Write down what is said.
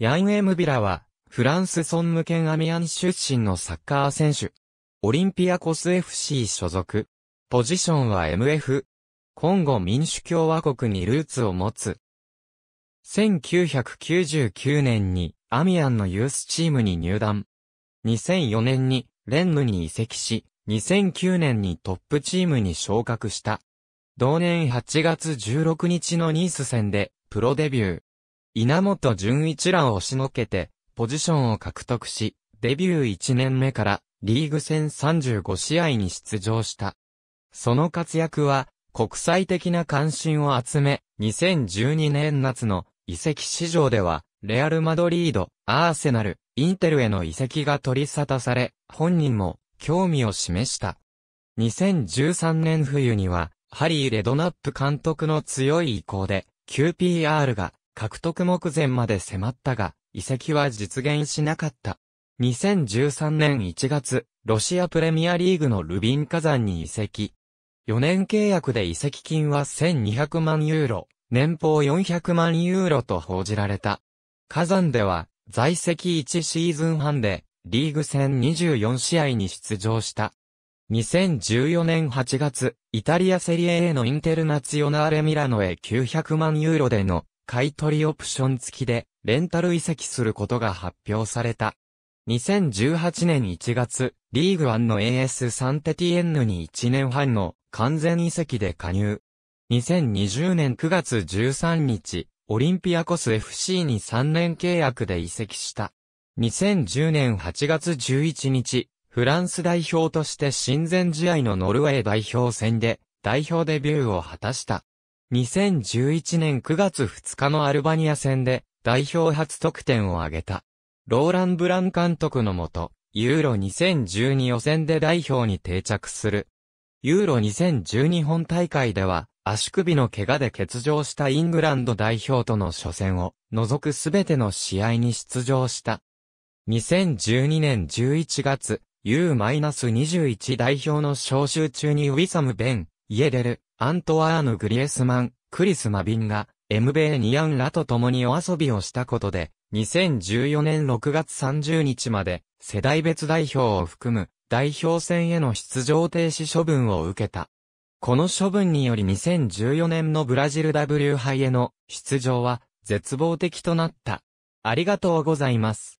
ヤン・エム・ビラは、フランスソンム県アミアン出身のサッカー選手。オリンピアコス FC 所属。ポジションは MF。コンゴ民主共和国にルーツを持つ。1999年にアミアンのユースチームに入団。2004年にレンヌに移籍し、2009年にトップチームに昇格した。同年8月16日のニース戦でプロデビュー。稲本淳一らを押しのけて、ポジションを獲得し、デビュー1年目から、リーグ戦35試合に出場した。その活躍は、国際的な関心を集め、2012年夏の移籍市場では、レアル・マドリード、アーセナル、インテルへの移籍が取り沙汰され、本人も興味を示した。2013年冬には、ハリー・レドナップ監督の強い意向で、QPR が獲得目前まで迫ったが、移籍は実現しなかった。2013年1月、ロシアプレミアリーグのルビン火山に移籍。4年契約で移籍金は1200万ユーロ、年俸400万ユーロと報じられた。火山では、在籍1シーズン半で、リーグ戦24試合に出場した。2014年8月、イタリアセリエ A のインテルナツオナーレミラノへ900万ユーロでの買取オプション付きでレンタル移籍することが発表された。2018年1月、リーグワンの AS サンテティエンヌに1年半の完全移籍で加入。2020年9月13日、オリンピアコス FC に3年契約で移籍した。2010年8月11日、フランス代表として親善試合のノルウェー代表戦で代表デビューを果たした。2011年9月2日のアルバニア戦で代表初得点を挙げた。ローラン・ブラン監督のもと、ユーロ2012予選で代表に定着する。ユーロ2012本大会では、足首の怪我で欠場したイングランド代表との初戦を除くすべての試合に出場した。2012年11月、U-21 代表の招集中にウィサム・ベン、イエデル、アントワーヌ・グリエスマン、クリス・マビンが、エムベーニアンらと共にお遊びをしたことで、2014年6月30日まで、世代別代表を含む、代表選への出場停止処分を受けた。この処分により2014年のブラジル W 杯への出場は絶望的となった。ありがとうございます。